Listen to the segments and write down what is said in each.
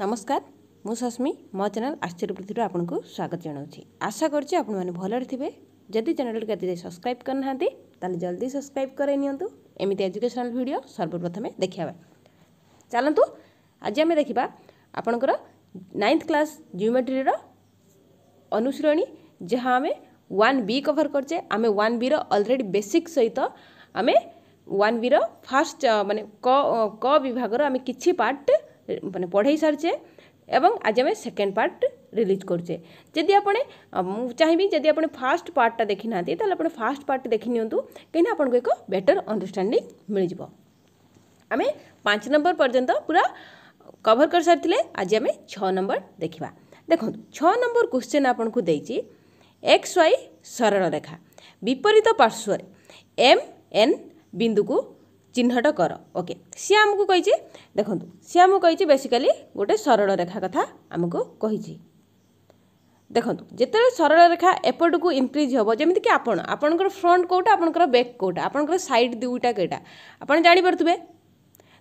ନମସ୍କାର ମୁଁ ସସ୍ମି ମୋ ଚ୍ୟାନେଲ୍ ଆଶ୍ଚର୍ଯ୍ୟ ପୃଥିବୀରୁ ଆପଣଙ୍କୁ ସ୍ୱାଗତ ଜଣାଉଛି ଆଶା କରୁଛି ଆପଣମାନେ ଭଲରେ ଥିବେ ଯଦି ଚ୍ୟାନେଲ୍ଟିକୁ ଆଜି ସବସ୍କ୍ରାଇବ୍ କରିନାହାନ୍ତି ତାହେଲେ ଜଲ୍ଦି ସବସ୍କ୍ରାଇବ୍ କରାଇ ନିଅନ୍ତୁ ଏମିତି ଏଜୁକେସନାଲ୍ ଭିଡ଼ିଓ ସର୍ବପ୍ରଥମେ ଦେଖିବା ଚାଲନ୍ତୁ ଆଜି ଆମେ ଦେଖିବା ଆପଣଙ୍କର ନାଇନ୍ଥ କ୍ଲାସ୍ ଜିଓମେଟ୍ରିର ଅନୁଶୀଳନୀ ଯାହା ଆମେ ୱାନ୍ ବି କଭର୍ କରିଛେ ଆମେ ୱାନ୍ ବିର ଅଲରେଡ଼ି ବେସିକ୍ ସହିତ ଆମେ ୱାନ୍ ବିର ଫାର୍ଷ୍ଟ ମାନେ କ କ ବିଭାଗର ଆମେ କିଛି ପାର୍ଟ মানে পড়াই সারছে এবং আজ আমি সেকেন্ড পার্ট রিলিজ করছে যদি আপনি চাহিবি যদি আপনি ফার্স্ট পার্টটা দেখি না তাহলে আপনি ফার্স্ট পার্ট দেখি নিয়ন্তু কিনা আপনার এক বেটর অন্ডরস্ট্যান্ডিং মিলিযোগ আমি পাঁচ নম্বর পর্যন্ত পুরা কভর করে সারি আজ আমি ছ নম্বর দেখা দেখুন ছ নম্বর কোশ্চেন আপনার দিয়েছি এক্স ওয়াই সরল রেখা বিপরীত পার্শ্বরে এম এন বিন্দুকু চিহ্নট কর ওকে সি আমি কইছে দেখুন সি আমি কইছে বেসিকালি গোটে সরল রেখা কথা আমি কইছে দেখুন যেতবে সরল রেখা এপটকু ইনক্রিজ হব যেমিকি আপন আপনার ফ্রন্ট কোটা আপনার ব্যাক কোটা আপনার সাইড দুইটা কেটা আপনার জাঁপারে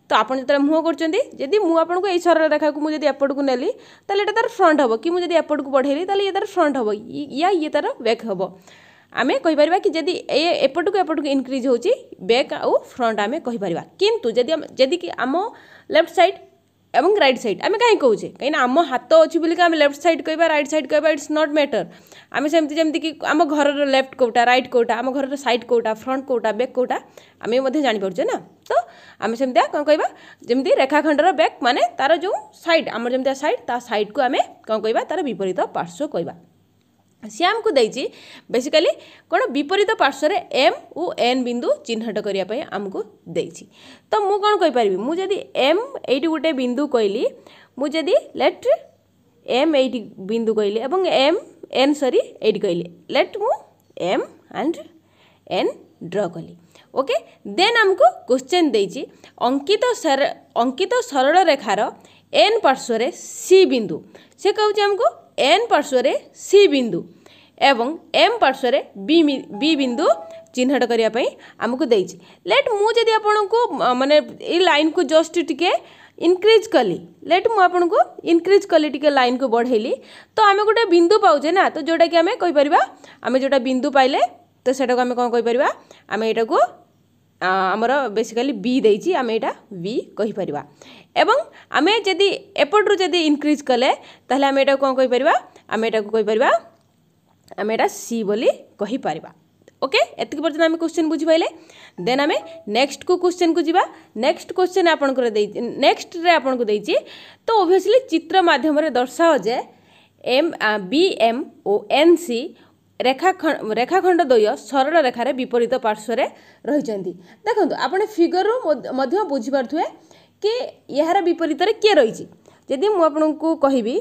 তো আপনার যেত মুহ করছেন যদি মু আপনার এই সরল রেখা মু যদি এপটকু নেলি তাহলে এটা তার ফ্রন্ট হব কি যদি এপটকু বড়াইলি তাহলে ইয়ে তার ফ্রন্ট হব ইয়া ইয়ে তার ব্যাক হব आम कहीपर कि जदि एपटू को इनक्रिज हो बैक आउ फ्रंट आम कहीपर कितु कि आम लेफ्ट सैड एवं रईट सैड आम कहीं कहे कहीं आम हाथ अच्छी बोलिए आम लेफ्ट सैड कह रईट सैड कह इट्स नट मैटर आम सेमती जमी कि आम घर लेफ्ट कौटा रईट कौटा आम घर सैड कौटा फ्रंट कौटा बैक कौटा आम जापारे ना तो आम सेम कौन कह जमी रेखाखंडर बैक मान तार जो सैड आम जमी सैड ता सैड को आम कौन कह तार विपरीत पार्श्व कहवा ସିଏ ଆମକୁ ଦେଇଛି ବେସିକାଲି କ'ଣ ବିପରୀତ ପାର୍ଶ୍ୱରେ ଏମ୍ ଓ ଏନ୍ ବିନ୍ଦୁ ଚିହ୍ନଟ କରିବା ପାଇଁ ଆମକୁ ଦେଇଛି ତ ମୁଁ କ'ଣ କହିପାରିବି ମୁଁ ଯଦି ଏମ୍ ଏଇଠି ଗୋଟେ ବିନ୍ଦୁ କହିଲି ମୁଁ ଯଦି ଲେଟ୍ ଏମ୍ ଏଇଠି ବିନ୍ଦୁ କହିଲି ଏବଂ ଏମ୍ ଏନ୍ ସରି ଏଇଠି କହିଲି ଲେଟ୍ ମୁଁ ଏମ୍ ଆଣ୍ଡ ଏନ୍ ଡ୍ର କଲି ଓକେ ଦେନ୍ ଆମକୁ କ୍ୱେଶ୍ଚେନ୍ ଦେଇଛି ଅଙ୍କିତ ଅଙ୍କିତ ସରଳ ରେଖାର ଏନ୍ ପାର୍ଶ୍ୱରେ ସି ବିନ୍ଦୁ ସେ କହୁଛି ଆମକୁ ଏନ୍ ପାର୍ଶ୍ୱରେ ସି ବିନ୍ଦୁ ଏବଂ ଏମ୍ ପାର୍ଶ୍ୱରେ ବି ବି ବିନ୍ଦୁ ଚିହ୍ନଟ କରିବା ପାଇଁ ଆମକୁ ଦେଇଛି ଲେଟ୍ ମୁଁ ଯଦି ଆପଣଙ୍କୁ ମାନେ ଏଇ ଲାଇନ୍କୁ ଜଷ୍ଟ ଟିକେ ଇନକ୍ରିଜ୍ କଲି ଲେଟ୍ ମୁଁ ଆପଣଙ୍କୁ ଇନକ୍ରିଜ୍ କଲି ଟିକେ ଲାଇନ୍କୁ ବଢ଼େଇଲି ତ ଆମେ ଗୋଟେ ବିନ୍ଦୁ ପାଉଛେ ନା ତ ଯେଉଁଟାକି ଆମେ କହିପାରିବା ଆମେ ଯେଉଁଟା ବିନ୍ଦୁ ପାଇଲେ ତ ସେଟାକୁ ଆମେ କ'ଣ କହିପାରିବା ଆମେ ଏଇଟାକୁ ଆମର ବେସିକାଲି ବି ଦେଇଛି ଆମେ ଏଇଟା ବି କହିପାରିବା ଏବଂ ଆମେ ଯଦି ଏପଟରୁ ଯଦି ଇନକ୍ରିଜ୍ କଲେ ତାହେଲେ ଆମେ ଏଇଟାକୁ କ'ଣ କହିପାରିବା ଆମେ ଏଇଟାକୁ କହିପାରିବା ଆମେ ଏଇଟା ସି ବୋଲି କହିପାରିବା ଓକେ ଏତିକି ପର୍ଯ୍ୟନ୍ତ ଆମେ କୋଶ୍ଚିନ୍ ବୁଝିପାରିଲେ ଦେନ୍ ଆମେ ନେକ୍ସଟକୁ କୋଶ୍ଚିନ୍କୁ ଯିବା ନେକ୍ସଟ କୋଶ୍ଚିନ୍ ଆପଣଙ୍କର ଦେଇଛି ନେକ୍ସଟରେ ଆପଣଙ୍କୁ ଦେଇଛି ତ ଓଭିୟସ୍ଲି ଚିତ୍ର ମାଧ୍ୟମରେ ଦର୍ଶାଅ ଯେ M B M O N C ରେଖା ରେଖାଖଣ୍ଡ ଦ୍ୱୟ ସରଳ ରେଖାରେ ବିପରୀତ ପାର୍ଶ୍ୱରେ ରହିଛନ୍ତି ଦେଖନ୍ତୁ ଆପଣ ଫିଗରରୁ ମଧ୍ୟ ବୁଝିପାରୁଥିବେ କି ଏହାର ବିପରୀତରେ କିଏ ରହିଛି ଯଦି ମୁଁ ଆପଣଙ୍କୁ କହିବି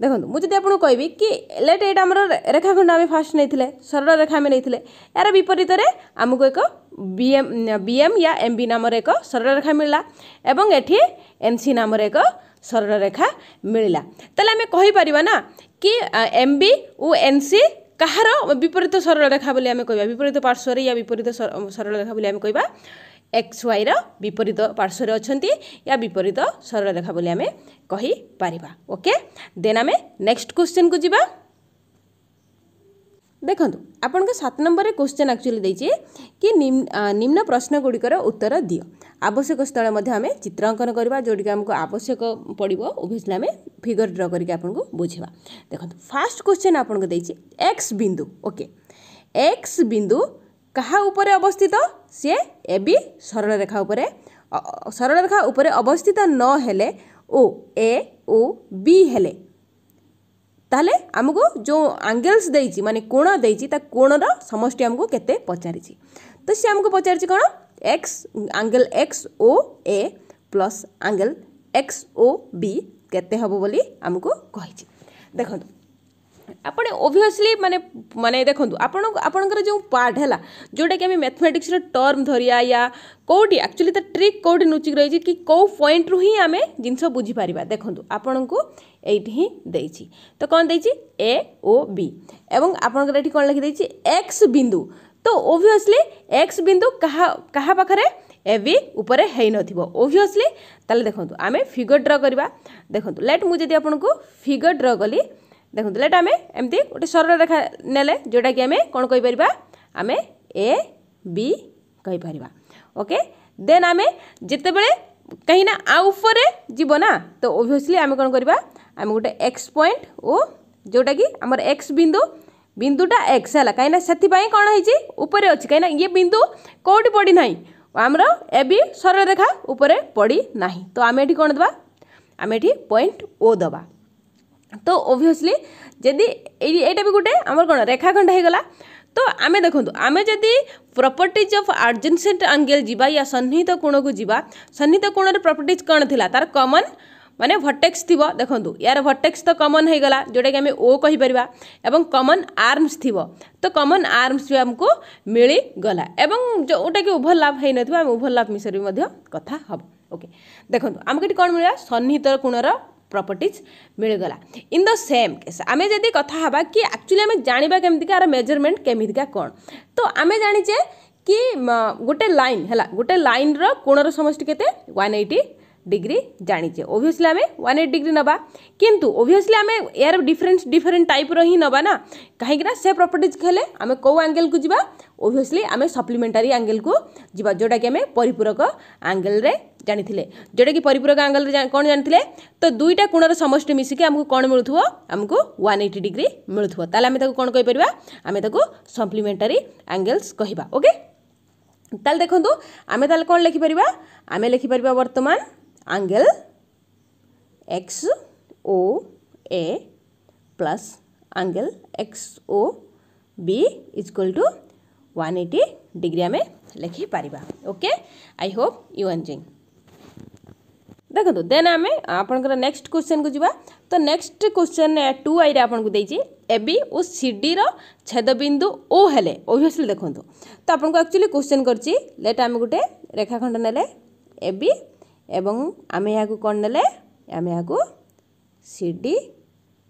ଦେଖନ୍ତୁ ମୁଁ ଯଦି ଆପଣଙ୍କୁ କହିବି କି ଲେଟ୍ ଏଇଟା ଆମର ରେଖାଖଣ୍ଡ ଆମେ ଫାଷ୍ଟ ନେଇଥିଲେ ସରଳ ରେଖା ଆମେ ନେଇଥିଲେ ଏହାର ବିପରୀତରେ ଆମକୁ ଏକ ବିଏମ୍ ବିଏମ୍ ୟା ଏମ୍ ବି ନାମରେ ଏକ ସରଳ ରେଖା ମିଳିଲା ଏବଂ ଏଠି ଏନ୍ ସି ନାମରେ ଏକ ସରଳ ରେଖା ମିଳିଲା ତାହେଲେ ଆମେ କହିପାରିବା ନା କି M B O N C କାହାର ବିପରୀତ ସରଳ ରେଖା ବୋଲି ଆମେ କହିବା ବିପରୀତ ପାର୍ଶ୍ୱରେ ୟା ବିପରୀତ ସରଳ ରେଖା ବୋଲି ଆମେ କହିବା এক্স ওয়াইর বিপরীত পার্শ্বরে অনেক ইয়া বিপরীত সরলরেখা বলে আমি কহিপারা ওকে দেন আমি নেক্সট কোশ্চেন কু যা দেখুন আপনার সাত নম্বরের কোশ্চেন আকচুয়ালি দিয়েছি কি নিম্ন প্রশ্নগুড়ির উত্তর দিও আবশ্যক স্থলে আমি চিত্রাঙ্কন করা যেটি আমি আবশ্যক পড়ব ওভিয়সলি আমি ফিগর ড্র করি আপনার বুঝবা দেখুন ফার্স্ট কোশ্চেন আপনার দিয়েছি এক্স বিন্দু ওকে এক্স বিন্দু কাহা উপরে অবস্থিত সি এবি সরলরেখা উপরে সরলরেখা উপরে অবস্থিত ন হলে ও এ ও বি হলে তাহলে আমাকে যে আঙ্গেলস দিয়েছি মানে কোণ দিয়েছি তা কোণর সমষ্টি আমাকে কেতে পচারিছি তো সে আমাকে পচারিছি কোণ X angle X O A plus angle X O B কেতে হব বলে আমাকে কী দেখুন ଆପଣ ଓଭିଅସ୍ଲି ମାନେ ମାନେ ଦେଖନ୍ତୁ ଆପଣ ଆପଣଙ୍କର ଯେଉଁ ପାର୍ଟ ହେଲା ଯେଉଁଟାକି ଆମେ ମ୍ୟାଥମେଟିକ୍ସର ଟର୍ମ ଧରିବା ୟା କେଉଁଠି ଆକ୍ଚୁଆଲି ତା ଟ୍ରିକ୍ କେଉଁଠି ଲୁଚିକି ରହିଛି କି କେଉଁ ପଏଣ୍ଟରୁ ହିଁ ଆମେ ଜିନିଷ ବୁଝିପାରିବା ଦେଖନ୍ତୁ ଆପଣଙ୍କୁ ଏଇଠି ହିଁ ଦେଇଛି ତ କ'ଣ ଦେଇଛି ଏ ଓ ବି ଏବଂ ଆପଣଙ୍କର ଏଠି କ'ଣ ଲେଖିଦେଇଛି ଏକ୍ସ ବିନ୍ଦୁ ତ ଓଭିଅସ୍ଲି ଏକ୍ସ ବିନ୍ଦୁ କାହା କାହା ପାଖରେ ଏ ବି ଉପରେ ହେଇନଥିବ ଓଭିୟସ୍ଲି ତାହେଲେ ଦେଖନ୍ତୁ ଆମେ ଫିଗର୍ ଡ୍ର କରିବା ଦେଖନ୍ତୁ ଲେଟ୍ ମୁଁ ଯଦି ଆପଣଙ୍କୁ ଫିଗର୍ ଡ୍ର କଲି দেখুন এটা আমি এমতি গোটে সরল রেখা নেলে যেটা কি আমি কোণ কইপারিবা আমি এ বি কইপারিবা ওকে দেন আমি যেতবে কাহিঁকি না আ উপরে যাব না তো অভিয়সলি আমি কোণ করিবা আমি গোটে এক্স পয়েন্ট ও যেটা কি আমার এক্স বিন্দু বিন্দুটা এক্স হল কিনা সেই কোণ হয়েছি উপরে অছি কিনা ইয়ে বিন্দু কোটি পড়ি না আমার এবি সরলরেখা উপরে পড়ি না তো আমি এটি কোণ দেবা আমি এটি পয়েন্ট ও দেবা তো অভিয়সলি যদি এইটা বি গোটে আমার কোণ রেখাখণ্ড হয়ে গলা তো আমি দেখুন আমি যদি প্রপর্টিজ অফ আর্জেনসেন্ট আঙ্গেল যা ইয়া সন্নিহিত কোণকু যা সন্নিহিত কোণের প্রপর্টিজ কোণ লা তার কমন মানে ভটেক্স থিব দেখন্তু ইয়ার ভটেক্স তো কমন হইগলা যেটাকি আমি ও কহিপারিবা এবং কমন আর্মস থিব তো কমন আর্মস বি আমকু মিলি গলা এবং যেটাকি ওভরলাপ হই নথিব আমি ওভরলাপ মিশরে মধ্য কথা হব ওকে দেখন্তু আমাকে এটি কোন মিলা সন্নিহিত কোণর প্রপর্টিজ মিলিগলা ইন দ সেম কেস আমি যদি কথা হবা কি আকচুয়ালি আমি জাঁয়া কমিটিকা আর মেজরমেন্ট কমিটিকা কোণ তো আমি জাঁচে কি গোটে লাইন হল গোটে লাইনর কোণর সমষ্টি কেতে ওয়ান এইটি ডিগ্রি জাঁচে ওভিয়সলি আমি ওয়ান এইট ডিগ্রি নেবা কিন্তু ওভিয়সলি আমি এর ডিফরেন্ট ডিফরেন্ট টাইপ্র হি নেবা না কাহিঁকি না সে প্রপর্টিজ খেলে আমি কেউ আঙ্গেলকু যা ওভিয়সলি আমি সপ্লিমেন্টারি আঙ্গেলকু যা যেটা কি আমি পরিপূরক আঙ্গেলরে জাঁথিলে যেটা কি পরিপূরক আঙ্গেলরে কোণ জাঁথিলে তো দুইটা কোণর সমষ্টি মিশিকি আমি কোণ মিলুব আমি ওয়ান এইটি ডিগ্রি মিলুব তাহলে আমি তাকে কোণ কইপার আমি তাকে সপ্লিমেন্টারি আঙ্গেলস কহবা ওকে তাহলে দেখুন আমি তাহলে কোণ লেখিপার আমি লেখিপার বর্তমান angle XOA plus angle XOB is equal to 180 degree आम लिखि पारिबा okay I hope you enjoying देखो देन आम आपंकर नेक्स्ट क्वेश्चन को जी तो नेक्स्ट क्वेश्चन टू आई आपको देती O ও obviously ছেদবিন্দু ও হলে ওভিয়সলি দেখুন তো আপনার একচুয়ালি কোশ্চেন করছি লেট আমি গোটে রেখাখণ্ড নেলে AB ଏବଂ ଆମେ ଏହାକୁ କ'ଣ ନେଲେ ଆମେ ଏହାକୁ ସି ଡ଼ି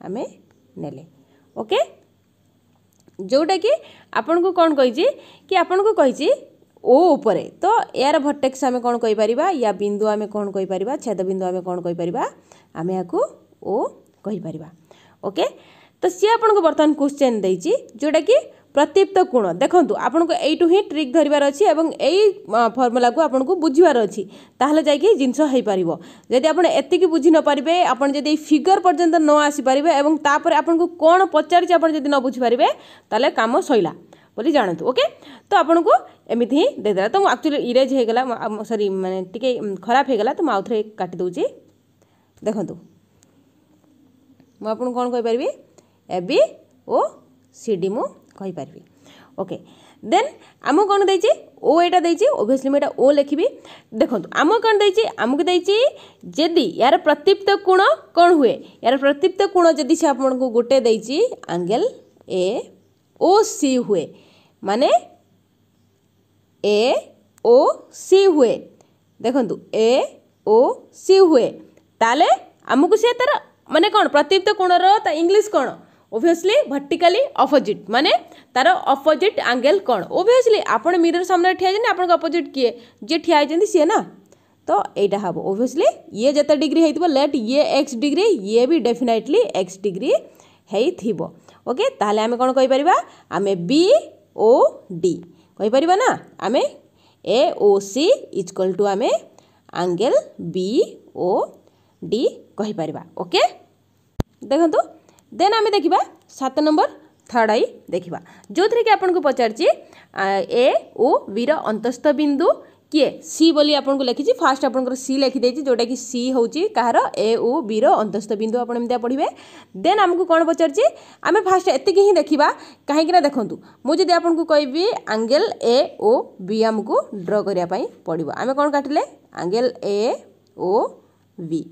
ଆମେ ନେଲେ ଓକେ ଯେଉଁଟାକି ଆପଣଙ୍କୁ କ'ଣ କହିଛି କି ଆପଣଙ୍କୁ କହିଛି ଓ ଉପରେ ତ ଏହାର ଭର୍ଟେକ୍ସ ଆମେ କ'ଣ କହିପାରିବା ୟା ବିନ୍ଦୁ ଆମେ କ'ଣ କହିପାରିବା ଛେଦ ବିନ୍ଦୁ ଆମେ କ'ଣ କହିପାରିବା ଆମେ ଏହାକୁ ଓ କହିପାରିବା ଓକେ ତ ସିଏ ଆପଣଙ୍କୁ ବର୍ତ୍ତମାନ କ୍ୱେଶ୍ଚେନ୍ ଦେଇଛି ଯେଉଁଟାକି প্রত্যিপ্ত কোণ দেখন্তু আপনার এইটু হি ট্রিক ধরবার অছি এবং এই ফর্মুলাকে আপনার বুঝবার অছি তাহলে যাই জিনিস হয়ে পাব যদি আপনার এতিকি বুঝি নপারে আপনার যদি এই ফিগর পর্যন্ত ন আসিপারে এবং তাপরে আপনার কোণ পচারছে আপনার যদি ন বুঝিপারে তাহলে কাম সইলা বলে জাঁতু ওকে তো আপনার এমিতি হি দেদেলা তো আকচুয়ালি ইরেজ হয়ে গেল সরি মানে টিকি খারাপ হয়ে গেল তো আউথরে কাটি দেছি দেখন্তু ମୁଁ ଆପଣଙ୍କୁ କ'ଣ କହିପାରିବି ଏ ବି ଓ ସି ଡି ମୁଁ କହିପାରିବି ଓକେ ଦେନ୍ ଆମକୁ କ'ଣ ଦେଇଛି ଓ ଏଇଟା ଦେଇଛି ଓଭିଅସ୍ଲି ମୁଁ ଏଇଟା ଓ ଲେଖିବି ଦେଖନ୍ତୁ ଆମକୁ କ'ଣ ଦେଇଛି ଆମକୁ ଦେଇଛି ଯଦି ୟାର ପ୍ରତିପ୍ତ କୋଣ କ'ଣ ହୁଏ ୟାର ପ୍ରତିପ୍ତ କୋଣ ଯଦି ସେ ଆପଣଙ୍କୁ ଗୋଟେ ଦେଇଛି ଆଙ୍ଗେଲ ଏ ଓ ସି ହୁଏ ମାନେ ଏ ଓ ସି ହୁଏ ଦେଖନ୍ତୁ ଏ ଓ ସି ହୁଏ ତାହେଲେ ଆମକୁ ସେ ତା'ର ମାନେ କ'ଣ ପ୍ରତିପ୍ତ କୋଣର ତା ଇଂଲିଶ କ'ଣ ଓଭିଅସ୍ଲି ଭର୍ଟିକାଲି ଅପୋଜିଟ୍ ମାନେ ତାର ଅପୋଜିଟ୍ ଆଙ୍ଗେଲ୍ କ'ଣ ଓଭିଅସ୍ଲି ଆପଣ ମିରର ସାମ୍ନାରେ ଠିଆ ହେଇଛନ୍ତି ଆପଣଙ୍କ ଅପୋଜିଟ୍ କିଏ ଯିଏ ଠିଆ ହେଇଛନ୍ତି ସିଏ ନା ତ ଏଇଟା ହେବ ଓଭିଅସ୍ଲି ଇଏ ଯେତେ ଡିଗ୍ରୀ ହେଇଥିବ ଲେଟ୍ ଇଏ ଏକ୍ସ ଡିଗ୍ରୀ ଇଏ ବି ଡେଫିନାଇଟଲି ଏକ୍ସ ଡିଗ୍ରୀ ହେଇଥିବ ଓକେ ତାହେଲେ ଆମେ କ'ଣ କହିପାରିବା ଆମେ ବି ଓ ଡି କହିପାରିବା ନା ଆମେ A O C is equal to ଆମେ ଆଙ୍ଗେଲ୍ ବି ଓ ଡି କହିପାରିବା ଓକେ ଦେଖନ୍ତୁ ଦେନ୍ ଆମେ ଦେଖିବା ସାତ ନମ୍ବର ଥାର୍ଡ଼ ଆଇ ଦେଖିବା ଯେଉଁଥିରେ କି ଆପଣଙ୍କୁ ପଚାରିଛି ଏ ଓ ବିର ଅନ୍ତସ୍ଥ ବିନ୍ଦୁ କିଏ ସି ବୋଲି ଆପଣଙ୍କୁ ଲେଖିଛି ଫାଷ୍ଟ ଆପଣଙ୍କର ସି ଲେଖିଦେଇଛି ଯେଉଁଟାକି ସି ହେଉଛି କାହାର ଏ ଓ ବିର ଅନ୍ତସ୍ଥ ବିନ୍ଦୁ ଆପଣ ଏମିତିଆ ପଢ଼ିବେ ଦେନ୍ ଆମକୁ କ'ଣ ପଚାରିଛି ଆମେ ଫାଷ୍ଟ ଏତିକି ହିଁ ଦେଖିବା କାହିଁକିନା ଦେଖନ୍ତୁ ମୁଁ ଯଦି ଆପଣଙ୍କୁ କହିବି ଆଙ୍ଗେଲ ଏ ଓ ବି ଆମକୁ ଡ୍ର କରିବା ପାଇଁ ପଡ଼ିବ ଆମେ କ'ଣ କାଟିଲେ ଆଙ୍ଗେଲ ଏ ଓ ବି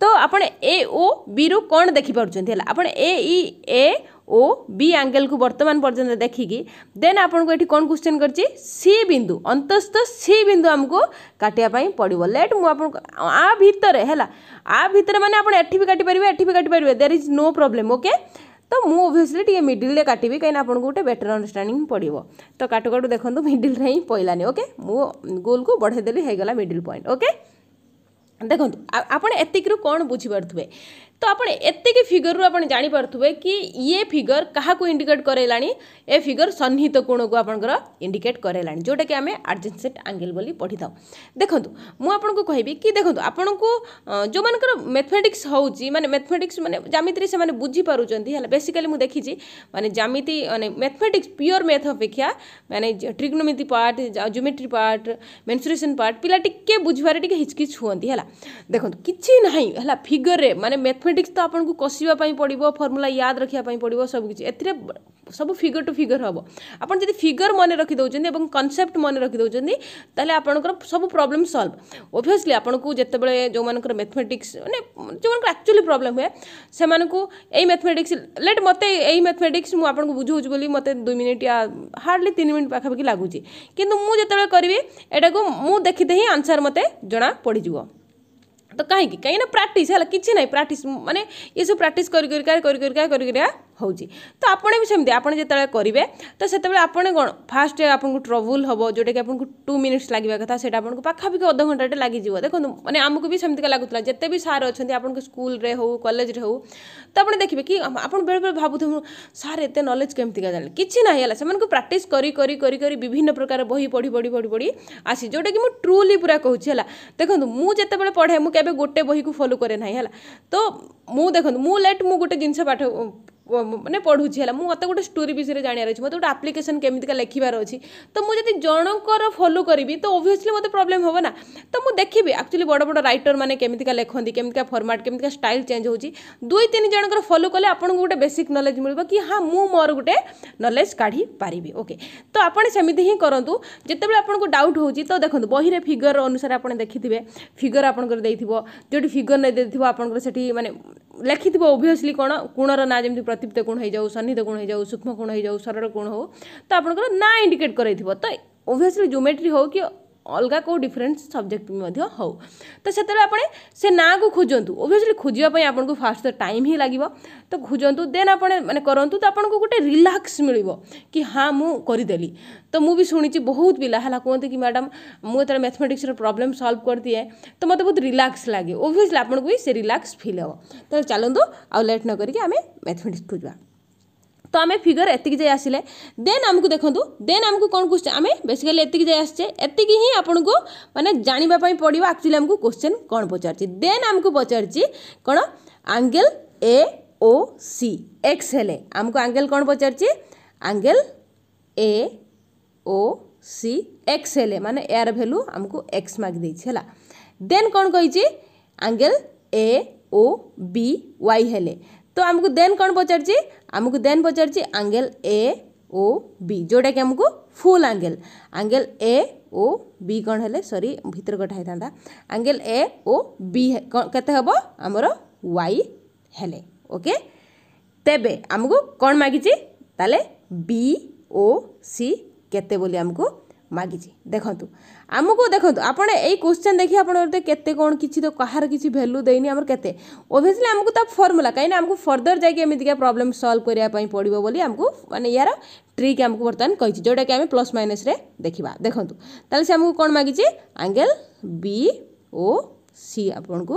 तो आपड़ ए ओ बी रु कौन देखिपे आप ए ओ बी आंगेल को वर्तमान पर्यटन देखिकी देन आपन को ये कौन क्वेश्चन कर सी बिंदु अंतस्थ सी बिंदु आमको काटापी पड़ो लेट मुतर है आ भितर मैंने आठ भी काटिपर एटी भी काटिपर there is no problem okay तो मुझे ओभीअसली मिडिले काटी कहीं आपन को बेटर अंडरस्टाण पड़ो तो काटू काटू देखो मिडिले हिं पड़ानी ओके मुझ गोल को बढ़ेदेली गला मिडिल पॉइंट ओके দেখুন ଆପଣ ଏତିକିରୁ କ'ଣ ବୁଝିପାରୁଥିବେ तो आप एतिक फिगर रू आप जापर कि ये फिगर क्या इंडिकेट करेला ए फिगर सन्नीहित कोण को आपंकर इंडिकेट करेला जोटा कि आम आर्जेनसेट आंगेल बोली पढ़ी था देखो मुझे कहबी कि देखो आपण को जो मर मैथमेटिक्स हूँ मानते मैथमेटिक्स मैंने जमीती से माने बुझी पारुचंती हला बेसिकली मु देखिची मैथमेटिक्स प्योर मैथ अपेक्षा मैंने trigonometry part geometry part mensuration part पिला टी बुझे हिचकिच हुंती हला देखो किसी ना हला फिगर रे माने ମେଥମେଟିକ୍ସ ତ ଆପଣଙ୍କୁ କଷିବା ପାଇଁ ପଡ଼ିବ ଫର୍ମୁଲା ୟାଦ ରଖିବା ପାଇଁ ପଡ଼ିବ ସବୁକିଛି ଏଥିରେ ସବୁ ଫିଗର ଟୁ ଫିଗର ହେବ ଆପଣ ଯଦି ଫିଗର ମନେ ରଖିଦେଉଛନ୍ତି ଏବଂ କନସେପ୍ଟ ମନେ ରଖିଦେଉଛନ୍ତି ତାହେଲେ ଆପଣଙ୍କର ସବୁ ପ୍ରୋବ୍ଲେମ୍ ସଲ୍ଭ ଓଭିୟସ୍ଲି ଆପଣଙ୍କୁ ଯେତେବେଳେ ଯେଉଁମାନଙ୍କର ମେଥମେଟିକ୍ସ ମାନେ ଯେଉଁମାନଙ୍କର ଆକ୍ଚୁଆଲି ପ୍ରୋବ୍ଲେମ୍ ହୁଏ ସେମାନଙ୍କୁ ଏଇ ମେଥମେଟିକ୍ସ ଲେଟ୍ ମୋତେ ଏଇ ମେଥମେଟିକ୍ସ ମୁଁ ଆପଣଙ୍କୁ ବୁଝାଉଛି ବୋଲି ମୋତେ ଦୁଇ ମିନିଟ୍ ହାର୍ଡ଼ଲି ତିନି ମିନିଟ୍ ପାଖାପାଖି ଲାଗୁଛି କିନ୍ତୁ ମୁଁ ଯେତେବେଳେ କରିବି ଏଇଟାକୁ ମୁଁ ଦେଖିତେ ହିଁ ଆନ୍ସର୍ ମୋତେ ଜଣା ପଡ଼ିଯିବ ତ କାହିଁକି କାହିଁକିନା ପ୍ରାକ୍ଟିସ୍ ହେଲା କିଛି ନାହିଁ ପ୍ରାକ୍ଟିସ୍ ମାନେ ଏସବୁ ପ୍ରାକ୍ଟିସ୍ କରି କରିକା କରି କରିକା କରି କରିକା ହେଉଛି ତ ଆପଣ ବି ସେମିତି ଆପଣ ଯେତେବେଳେ କରିବେ ତ ସେତେବେଳେ ଆପଣ କ'ଣ ଫାଷ୍ଟ ଆପଣଙ୍କୁ ଟ୍ରବୁଲ୍ ହେବ ଯେଉଁଟାକି ଆପଣଙ୍କୁ ଟୁ ମିନିଟ୍ସ ଲାଗିବା କଥା ସେଇଟା ଆପଣଙ୍କୁ ପାଖାପାଖି ଅଧଘଣ୍ଟାଟେ ଲାଗିଯିବ ଦେଖନ୍ତୁ ମାନେ ଆମକୁ ବି ସେମିତିକା ଲାଗୁଥିଲା ଯେତେ ବି ସାର୍ ଅଛନ୍ତି ଆପଣଙ୍କ ସ୍କୁଲରେ ହେଉ କଲେଜରେ ହେଉ ତ ଆପଣ ଦେଖିବେ କି ଆପଣ ବେଳେବେଳେ ଭାବୁଥିବେ ସାର୍ ଏତେ ନଲେଜ କେମିତିକା ଜାଣିଲେ କିଛି ନାହିଁ ହେଲା ସେମାନଙ୍କୁ ପ୍ରାକ୍ଟିସ୍ କରି କରି କରି କରି ବିଭିନ୍ନ ପ୍ରକାର ବହି ପଢ଼ି ପଢ଼ି ପଢ଼ି ପଢ଼ି ଆସି ଯେଉଁଟାକି ମୁଁ ଟ୍ରୁଲି ପୁରା କହୁଛି ହେଲା ଦେଖନ୍ତୁ ମୁଁ ଯେତେବେଳେ ପଢ଼େ ମୁଁ କେବେ ଗୋଟେ ବହିକୁ ଫଲୋ କରେ ନାହିଁ ହେଲା ତ ମୁଁ ଦେଖନ୍ତୁ ମୁଁ ଲେଟ୍ ମୁଁ ଗୋଟେ ଜିନିଷ ପାଠ ମାନେ ପଢ଼ୁଛି ହେଲା ମୁଁ ମୋତେ ଗୋଟେ ଷ୍ଟୋରୀ ବିଷୟରେ ଜାଣିବାର ଅଛି ମୋତେ ଗୋଟେ ଆପ୍ଲିକେସନ୍ କେମିତିକା ଲେଖିବାର ଅଛି ତ ମୁଁ ଯଦି ଜଣଙ୍କର ଫଲୋ କରିବି ତ ଓଭିୟସ୍ଲି ମୋତେ ପ୍ରୋବ୍ଲେମ୍ ହେବ ନା ତ ମୁଁ ଦେଖିବି ଆକ୍ଚୁଆଲି ବଡ଼ ବଡ଼ ରାଇଟର୍ ମାନେ କେମିତିକା ଲେଖନ୍ତି କେମିତିକା ଫର୍ମାଟ୍ କେମିତିକା ଷ୍ଟାଇଲ୍ ଚେଞ୍ଜ ହେଉଛି ଦୁଇ ତିନି ଜଣଙ୍କର ଫଲୋ କଲେ ଆପଣଙ୍କୁ ଗୋଟେ ବେସିକ୍ ନଲେଜ୍ ମିଳିବ କି ହଁ ମୁଁ ମୋର ଗୋଟେ ନଲେଜ୍ କାଢ଼ି ପାରିବି ଓକେ ତ ଆପଣ ସେମିତି ହିଁ କରନ୍ତୁ ଯେତେବେଳେ ଆପଣଙ୍କୁ ଡାଉଟ୍ ହେଉଛି ତ ଦେଖନ୍ତୁ ବହିରେ ଫିଗର ଅନୁସାରେ ଆପଣ ଦେଖିଥିବେ ଫିଗର ଆପଣଙ୍କର ଦେଇଥିବ ଯେଉଁଠି ଫିଗର ନେଇ ଦେଇଥିବ ଆପଣଙ୍କର ସେଠି ମାନେ ଲେଖିଥିବ ଓଭିୟସ୍ଲି କ'ଣ କୋଣର ନାଁ ଯେମିତି प्रतिप्त गुण हो जाऊ सन्निध गुण हो जाऊ सूक्ष्म गुण हो जाऊ सरल गुण हो तो आप इंडिकेट कर ओभियसली जोमेट्री हो कि ଅଲଗା କେଉଁ ଡିଫରେଣ୍ଟ ସବଜେକ୍ଟ ମଧ୍ୟ ହେଉ ତ ସେତେବେଳେ ଆପଣ ସେ ନାଁକୁ ଖୋଜନ୍ତୁ ଓଭିୟସ୍ଲି ଖୋଜିବା ପାଇଁ ଆପଣଙ୍କୁ ଫାର୍ଷ୍ଟ ଟାଇମ୍ ହିଁ ଲାଗିବ ତ ଖୋଜନ୍ତୁ ଦେନ୍ ଆପଣ ମାନେ କରନ୍ତୁ ତ ଆପଣଙ୍କୁ ଗୋଟେ ରିଲାକ୍ସ ମିଳିବ କି ହଁ ମୁଁ କରିଦେଲି ତ ମୁଁ ବି ଶୁଣିଛି ବହୁତ ପିଲା ହେଲା କୁହନ୍ତି କି ମ୍ୟାଡ଼ାମ୍ ମୁଁ ଯେତେବେଳେ ମ୍ୟାଥମେଟିକ୍ସର ପ୍ରୋବ୍ଲେମ୍ ସଲ୍ଭ କରିଦିଏ ତ ମୋତେ ବହୁତ ରିଲାକ୍ସ ଲାଗେ ଓଭିୟସ୍ଲି ଆପଣଙ୍କୁ ବି ସେ ରିଲାକ୍ସ ଫିଲ୍ ହେବ ତାହେଲେ ଚାଲନ୍ତୁ ଆଉ ଲେଟ୍ ନ କରିକି ଆମେ ମ୍ୟାଥମେଟିକ୍ସ ଖୋଜିବା তো আমি ফিগর এতিকি যাই আসলে দেন আমি দেখুন দেন আমি কোণ কোশ্চেন আমি বেসিকালি এতিকি যাই আসছে এতিকি হি আপনার মানে জাঁয়া পড়ব আকচুয়ালি আমি কোশ্চেন কোণ পচারছি দেন আমি পচারছি কোণ angle A O C X হলে আমি আঙ্গেল কোণ পচারছি angle A O C X হলে মানে এর ভ্যালু আমি এক্স মার্ক দিয়েছি হল দেন কোণ কী angle A O B Y হলে তো আমাকে দেন କ'ଣ ପଚାରିଛି ଆମକୁ ଦେନ୍ ପଚାରିଛି ଆଙ୍ଗେଲ୍ ଏ ଓ ବି ଯେଉଁଟାକି ଆମକୁ ଫୁଲ୍ ଆଙ୍ଗେଲ୍ ଆଙ୍ଗେଲ୍ ଏ ଓ ବି କ'ଣ ହେଲେ ସରି ଭିତର କଟା ହେଇଥାନ୍ତା ଆଙ୍ଗେଲ୍ ଏ ଓ ବି କେତେ ହେବ ଆମର ୱାଇ ହେଲେ ଓକେ ତେବେ ଆମକୁ କ'ଣ ମାଗିଛି ତାହେଲେ ବି ଓ ସି କେତେ ବୋଲି ଆମକୁ ମାଗିଛି ଦେଖନ୍ତୁ ଆମକୁ ଦେଖନ୍ତୁ ଆପଣ ଏଇ କ୍ୱେଶ୍ଚନ୍ ଦେଖି ଆପଣ ଗୋଟେ କେତେ କ'ଣ କିଛି ତ କାହାର କିଛି ଭ୍ୟାଲୁ ଦେଇନି ଆମର କେତେ ଓଭିୟସ୍ଲି ଆମକୁ ତା ଫର୍ମୁଲା କାହିଁକିନା ଆମକୁ ଫର୍ଦର ଯାଇକି ଏମିତିକା ପ୍ରୋବ୍ଲେମ୍ ସଲ୍ଭ କରିବା ପାଇଁ ପଡ଼ିବ ବୋଲି ଆମକୁ ମାନେ ୟାର ଟ୍ରିକ୍ ଆମକୁ ବର୍ତ୍ତମାନ କହିଛି ଯେଉଁଟାକି ଆମେ ପ୍ଲସ୍ ମାଇନସ୍ରେ ଦେଖିବା ଦେଖନ୍ତୁ ତାହେଲେ ସେ ଆମକୁ କ'ଣ ମାଗିଛି ଆଙ୍ଗେଲ ବି ଓ ସି ଆପଣଙ୍କୁ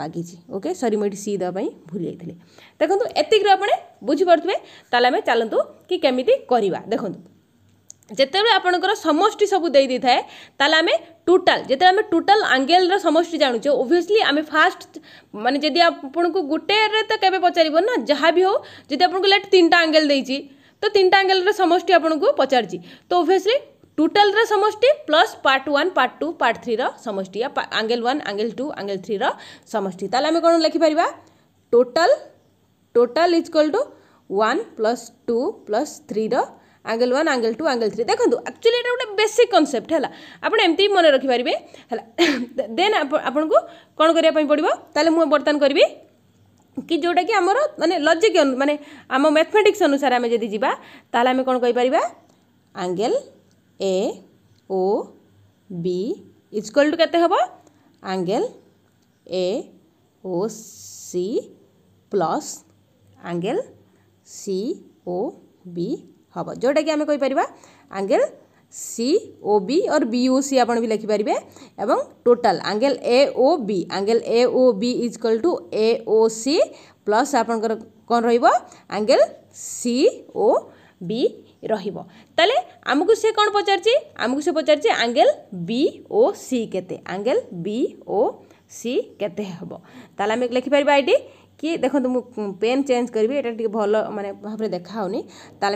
ମାଗିଛି ଓକେ ସରି ମୁଁ ଏଠି ସି ଦେବା ପାଇଁ ଭୁଲି ଯାଇଥିଲି ଦେଖନ୍ତୁ ଏତିକିରୁ ଆପଣ ବୁଝିପାରୁଥିବେ ତାହେଲେ ଆମେ ଚାଲନ୍ତୁ କି କେମିତି କରିବା ଦେଖନ୍ତୁ जिते आप समि सब थाए आम टोटाल जो आम टोटाल आंगेल समि जानूचे ओभियसली आम फास्ट मानते जी आपको गोटे तो कभी पचार ना जहाँ भी हो जब आपको लेट तीन टाइम आंगेल देती तो तीन टा आंगेल समि आपको पचार तो ओभियसली टोटाल समि plus part one part two part three रि angle one angle two angle three रि तमें कौन लिखिपर total total is equal to one plus two plus three angle one angle two angle three ଦେଖନ୍ତୁ ଆକ୍ଚୁଆଲି ଏଇଟା ଗୋଟେ basic concept ହେଲା ଆପଣ ଏମିତି ବି ମନେ ରଖିପାରିବେ ହେଲା ଦେନ୍ ଆପଣଙ୍କୁ କ'ଣ କରିବା ପାଇଁ ପଡ଼ିବ ତାହେଲେ ମୁଁ ବର୍ତ୍ତମାନ କରିବି କି ଯେଉଁଟାକି ଆମର ମାନେ ଲଜିକ୍ ମାନେ ଆମ ମ୍ୟାଥମେଟିକ୍ସ ଅନୁସାରେ ଆମେ ଯଦି ଯିବା ତାହେଲେ ଆମେ କ'ଣ କହିପାରିବା angle A O B ଇଜ୍କଲ୍ to କେତେ ହେବ angle A O C plus angle C O B হব যেটা কি আমি কইপার angle C O B or B O C আপনার বি লিখিপারে এবং total angle A O B angle A O B is equal to A O C plus আপনার কম রহব আঙ্গেল সি ও বি ରହିବ ତାହେଲେ ଆମକୁ ସେ କ'ଣ ପଚାରିଛି ଆମକୁ ସେ ପଚାରିଛି ଆଙ୍ଗେଲ ବି ଓ ସି କେତେ ଆଙ୍ଗେଲ ବି ଓ ସି କେତେ ହେବ ତାହେଲେ ଆମେ ଲେଖିପାରିବା ଏଇଠି कि देखते मुझ पेन चेंज करी ये भल मानने भाव देखा होने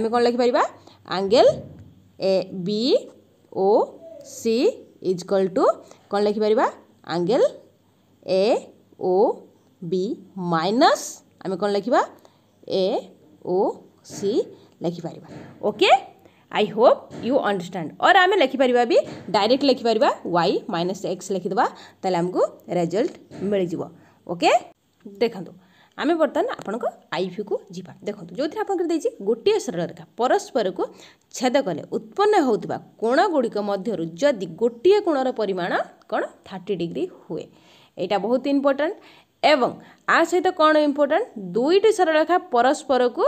कौन लिखिपर angle A B O C is equal to कौन लिखिपर angle A O B minus आम कौन लिखा ए ओ सी लिखिपर okay I hope you understand और आम लिखिपर भी डायरेक्ट लिखिपर वाई माइनस एक्स लिखिदा रेजल्ट मिल जाके ओके ଆମେ ବର୍ତ୍ତମାନ ଆପଣଙ୍କ ଆଇଭିକୁ ଯିବା ଦେଖନ୍ତୁ ଯେଉଁଥିରେ ଆପଣଙ୍କର ଦେଇଛି ଗୋଟିଏ ସରଳରେଖା ପରସ୍ପରକୁ ଛେଦ କଲେ ଉତ୍ପନ୍ନ ହେଉଥିବା କୋଣଗୁଡ଼ିକ ମଧ୍ୟରୁ ଯଦି ଗୋଟିଏ କୋଣର ପରିମାଣ କ'ଣ ଥାର୍ଟି ଡିଗ୍ରୀ ହୁଏ ଏଇଟା ବହୁତ ଇମ୍ପୋର୍ଟାଣ୍ଟ ଏବଂ ଆ ସହିତ କ'ଣ ଇମ୍ପୋର୍ଟାଣ୍ଟ ଦୁଇଟି ସରଳରେଖା ପରସ୍ପରକୁ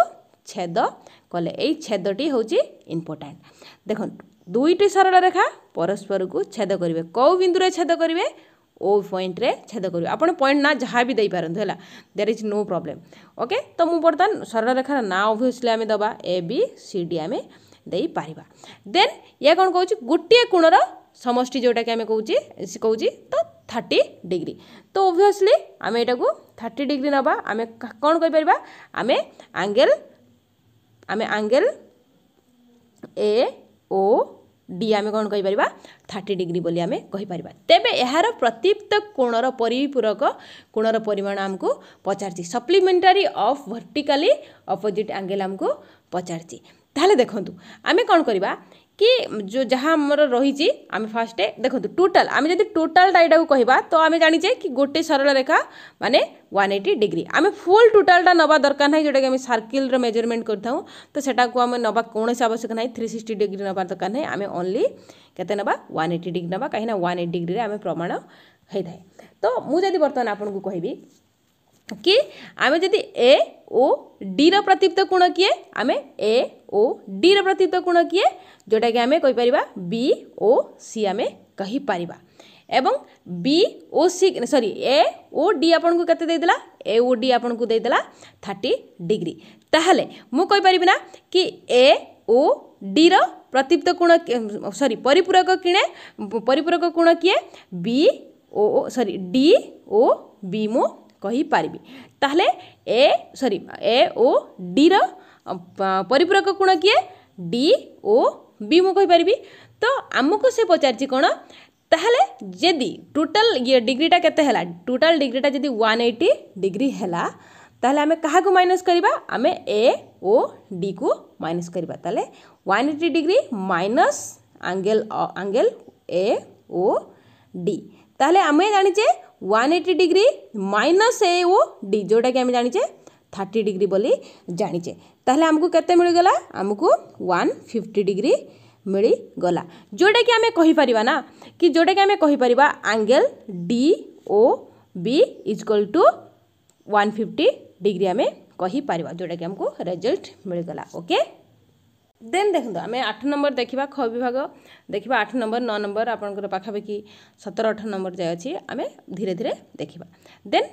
ଛେଦ କଲେ ଏଇ ଛେଦଟି ହେଉଛି ଇମ୍ପୋର୍ଟାଣ୍ଟ ଦେଖନ୍ତୁ ଦୁଇଟି ସରଳରେଖା ପରସ୍ପରକୁ ଛେଦ କରିବେ କେଉଁ ବିନ୍ଦୁରେ ଛେଦ କରିବେ ଓ ପଏଣ୍ଟରେ ଛେଦ କରିବେ ଆପଣ ପଏଣ୍ଟ ନା ଯାହା ବି ଦେଇପାରନ୍ତୁ ହେଲା there is no problem okay ତ ମୁଁ ବର୍ତ୍ତମାନ ସରଳରେଖାର ନାଁ ଅଭିୟସ୍ଲି ଆମେ ଦେବା ଏ ବି ସି ଡି ଆମେ ଦେଇପାରିବା ଦେନ୍ ଇଏ କ'ଣ କହୁଛି ଗୋଟିଏ କୋଣର সমষ্টি যেটাকে আমি কৌছি কৌছি তো থার্টি ডিগ্রি তো অভিয়সলি আমি এটা থার্টি ডিগ্রি নেবা আমি কম কইপার আমি আঙ্গেল আমি আঙ্গেল এ ও ডি আমি କ'ଣ କହିପାରିବା ଥାର୍ଟି ଡିଗ୍ରୀ ବୋଲି ଆମେ କହିପାରିବା ତେବେ ଏହାର ପ୍ରତିପ୍ତ କୋଣର ପରିପୂରକ କୋଣର ପରିମାଣ ଆମକୁ ପଚାରିଛି supplementary of vertically opposite angle ଆମକୁ ପଚାରିଛି ତାହେଲେ ଦେଖନ୍ତୁ ଆମେ କ'ଣ କରିବା କି ଯେଉଁ ଯାହା ଆମର ରହିଛି ଆମେ ଫାଷ୍ଟ ଦେଖନ୍ତୁ ଟୋଟାଲ ଆମେ ଯଦି ଟୋଟାଲଟା ଏଇଟାକୁ କହିବା ତ ଆମେ ଜାଣିଛେ କି ଗୋଟେ ସରଳ ରେଖା ମାନେ ୱାନ୍ ଏଇଟି ଡିଗ୍ରୀ ଆମେ ଫୁଲ୍ ଟୋଟାଲଟା ନେବା ଦରକାର ନାହିଁ ଯେଉଁଟାକି ଆମେ ସାର୍କିଲ୍ର ମେଜରମେଣ୍ଟ କରିଥାଉ ତ ସେଟାକୁ ଆମେ ନେବା କୌଣସି ଆବଶ୍ୟକ ନାହିଁ ଥ୍ରୀ ସିକ୍ସଟି ଡିଗ୍ରୀ ନେବା ଦରକାର ନାହିଁ ଆମେ ଓନ୍ଲି କେତେ ନେବା ୱାନ୍ ଏଇଟି ଡିଗ୍ରୀ ନେବା କାହିଁକିନା ୱାନ୍ ଏଇଟି ଡିଗ୍ରୀରେ ଆମେ ପ୍ରମାଣ ହୋଇଥାଏ ତ ମୁଁ ଯଦି ବର୍ତ୍ତମାନ ଆପଣଙ୍କୁ କହିବି कि आम जी ए ओ डी प्रतिप्त कोण किए आम ए ओ डी प्रतिप्त कोण किए जोटा कि आम कहीपर बी ओ सी आम कहींपर एवं बी ओ सी सरी ए ओ डी आपन को कते देदला ए ओ डी आपन को देदला 30 डिग्री ताहले मुझे ना कि ए ओ डी प्रतिप्त कोण सरी परिपूरक किणे परिपूरक कोण किए बी ओ सरी डी ओ बी मु कहीपरि तेल ए सरी ए ओ डी रिपूरक गुण किए डी ओ बी मुझे तो आमको से पचार कौन तेल जदि टोटाल डिग्रीटा के टोटाल डिग्रीटा जी वन एटी डिग्री है तेल आम क्या माइनस करवा आम ए ओ डी को माइनस करवा तेल one eighty degree minus angle angle A O D तेल आम जाचे 180 degree minus A O D जोटा कि आम जाचे थर्टी डिग्री बोली जाचे तेल आमको केमकला आमको वन फिफ्टी डिग्री मिल गला जोटा कि आम कहीपर ना कि जोटा कि आम कहीपर angle D O B is equal to one fifty degree आम कही पार जोटा कि आमको रेजल्ट मिलगला ओके দেন দেখুন আমি আঠ নম্বর দেখা খ বিভাগ দেখা আঠ নম্বর ন নম্বর আপনার পাখাপাখি সতের অঠর নম্বর যাই অছি আমি ধীরে ধীরে দেখা দেন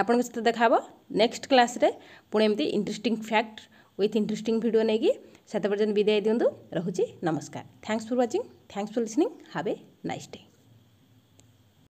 আপনার সাথে দেখা হব নেক্সট ক্লাসে পুঁ এমতি interesting fact with interesting video নেই সেতে পর্যন্ত বিদায় দিও রহুছি নমস্কার thanks for watching thanks for listening have a nice day